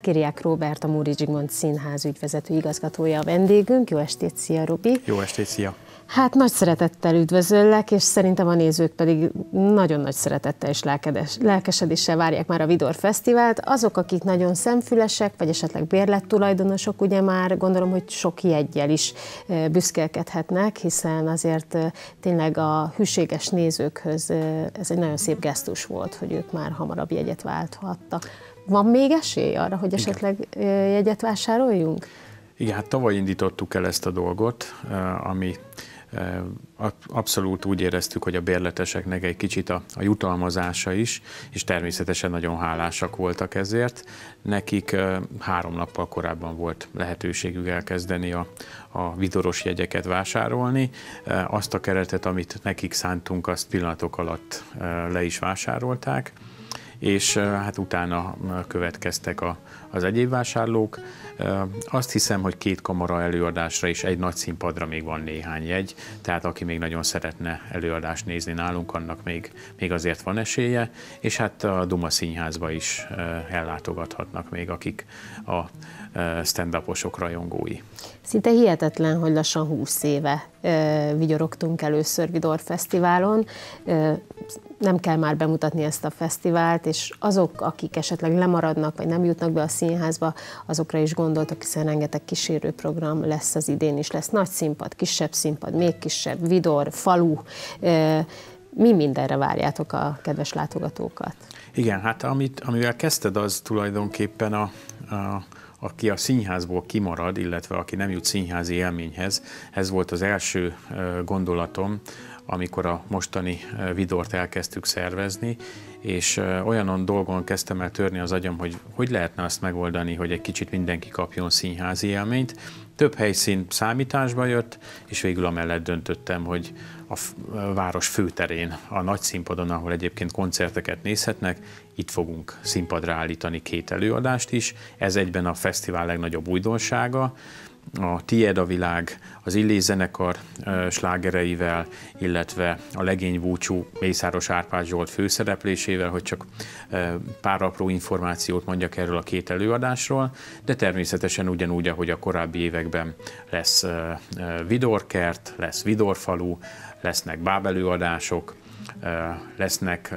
Kiriák Róbert, a Móri Zsigmond Színház ügyvezető igazgatója a vendégünk. Jó estét, szia Robi! Jó estét, szia! Hát nagy szeretettel üdvözöllek, és szerintem a nézők pedig nagyon nagy szeretettel és lelkedes, lelkesedéssel várják már a Vidor Fesztivált. Azok, akik nagyon szemfülesek, vagy esetleg bérlettulajdonosok, ugye már gondolom, hogy sok jegyel is büszkélkedhetnek, hiszen azért tényleg a hűséges nézőkhöz ez egy nagyon szép gesztus volt, hogy ők már hamarabb jegyet válthattak. Van még esély arra, hogy esetleg jegyet vásároljunk? Igen, hát tavaly indítottuk el ezt a dolgot, ami Abszolút úgy éreztük, hogy a bérleteseknek egy kicsit a, a jutalmazása is, és természetesen nagyon hálásak voltak ezért. Nekik három nappal korábban volt lehetőségük elkezdeni a, a vidoros jegyeket vásárolni. Azt a keretet, amit nekik szántunk, azt pillanatok alatt le is vásárolták és hát utána következtek a, az egyéb vásárlók. Azt hiszem, hogy két kamara előadásra és egy nagy színpadra még van néhány jegy, tehát aki még nagyon szeretne előadást nézni nálunk, annak még, még azért van esélye, és hát a Duma Színházba is ellátogathatnak még, akik a stand-uposok rajongói. Szinte hihetetlen, hogy lassan 20 éve vigyorogtunk először Vidor Fesztiválon. Nem kell már bemutatni ezt a fesztivált, és azok, akik esetleg lemaradnak, vagy nem jutnak be a színházba, azokra is gondoltak, hiszen rengeteg kísérő program lesz az idén is. Lesz nagy színpad, kisebb színpad, még kisebb, Vidor, falu. Mi mindenre várjátok a kedves látogatókat? Igen, hát amit, amivel kezdted, az tulajdonképpen a, a aki a színházból kimarad, illetve aki nem jut színházi élményhez, ez volt az első gondolatom, amikor a mostani vidort elkezdtük szervezni, és olyanon dolgon kezdtem el törni az agyam, hogy hogy lehetne azt megoldani, hogy egy kicsit mindenki kapjon színházi élményt. Több helyszín számításba jött, és végül amellett döntöttem, hogy a város főterén, a nagy színpadon, ahol egyébként koncerteket nézhetnek, itt fogunk színpadra állítani két előadást is. Ez egyben a fesztivál legnagyobb újdonsága. A Tied a világ, az Illé zenekar slágereivel, illetve a legény búcsú Mészáros Árpád Zsolt főszereplésével, hogy csak pár apró információt mondjak erről a két előadásról, de természetesen ugyanúgy, ahogy a korábbi években lesz Vidorkert, lesz Vidorfalú, lesznek bábelőadások, lesznek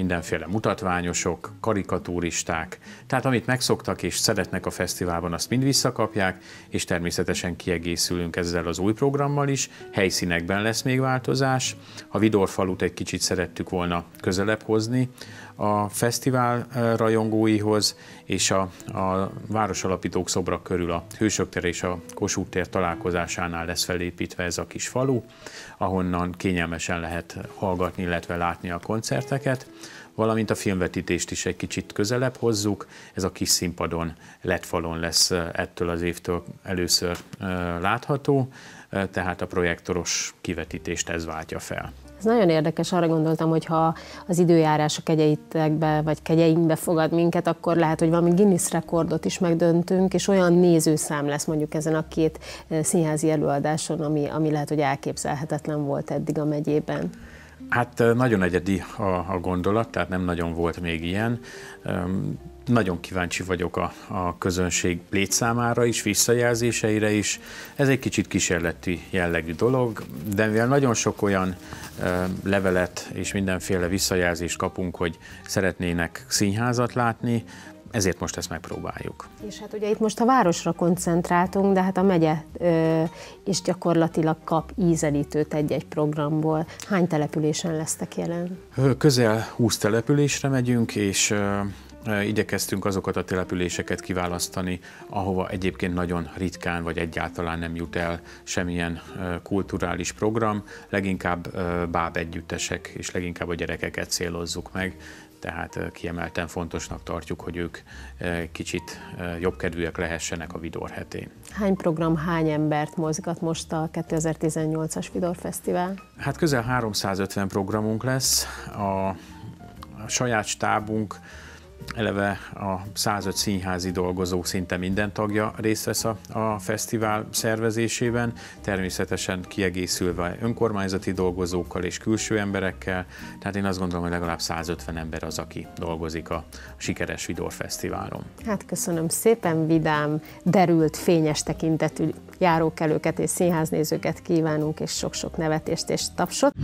mindenféle mutatványosok, karikatúristák, tehát amit megszoktak és szeretnek a fesztiválban, azt mind visszakapják, és természetesen kiegészülünk ezzel az új programmal is, helyszínekben lesz még változás. A Vidorfalut egy kicsit szerettük volna közelebb hozni a fesztivál eh, rajongóihoz, és a, a városalapítók szobra körül a Hősök tér és a Kossuth tér találkozásánál lesz felépítve ez a kis falu, ahonnan kényelmesen lehet hallgatni, illetve látni a koncerteket valamint a filmvetítést is egy kicsit közelebb hozzuk. Ez a kis színpadon, letfalon lesz ettől az évtől először látható, tehát a projektoros kivetítést ez váltja fel. Ez nagyon érdekes, arra gondoltam, hogy ha az időjárás a kegyeitekbe vagy kegyeinkbe fogad minket, akkor lehet, hogy valami Guinness rekordot is megdöntünk, és olyan nézőszám lesz mondjuk ezen a két színházi előadáson, ami, ami lehet, hogy elképzelhetetlen volt eddig a megyében. Hát nagyon egyedi a, a gondolat, tehát nem nagyon volt még ilyen. Nagyon kíváncsi vagyok a, a közönség létszámára is, visszajelzéseire is. Ez egy kicsit kísérleti jellegű dolog, de mivel nagyon sok olyan ö, levelet és mindenféle visszajelzést kapunk, hogy szeretnének színházat látni, ezért most ezt megpróbáljuk. És hát ugye itt most a városra koncentráltunk, de hát a megye ö, is gyakorlatilag kap ízelítőt egy-egy programból. Hány településen lesztek jelen? Közel 20 településre megyünk, és ö, igyekeztünk azokat a településeket kiválasztani, ahova egyébként nagyon ritkán vagy egyáltalán nem jut el semmilyen kulturális program, leginkább báb együttesek és leginkább a gyerekeket célozzuk meg, tehát kiemelten fontosnak tartjuk, hogy ők kicsit jobbkedvűek lehessenek a Vidor hetén. Hány program, hány embert mozgat most a 2018-as Vidor Fesztivál? Hát közel 350 programunk lesz. A, a saját stábunk Eleve a 105 színházi dolgozó szinte minden tagja részt vesz a, a fesztivál szervezésében, természetesen kiegészülve önkormányzati dolgozókkal és külső emberekkel, tehát én azt gondolom, hogy legalább 150 ember az, aki dolgozik a sikeres Vidor Fesztiválon. Hát köszönöm szépen, vidám, derült, fényes tekintetű járókelőket és színháznézőket kívánunk, és sok-sok nevetést és tapsot.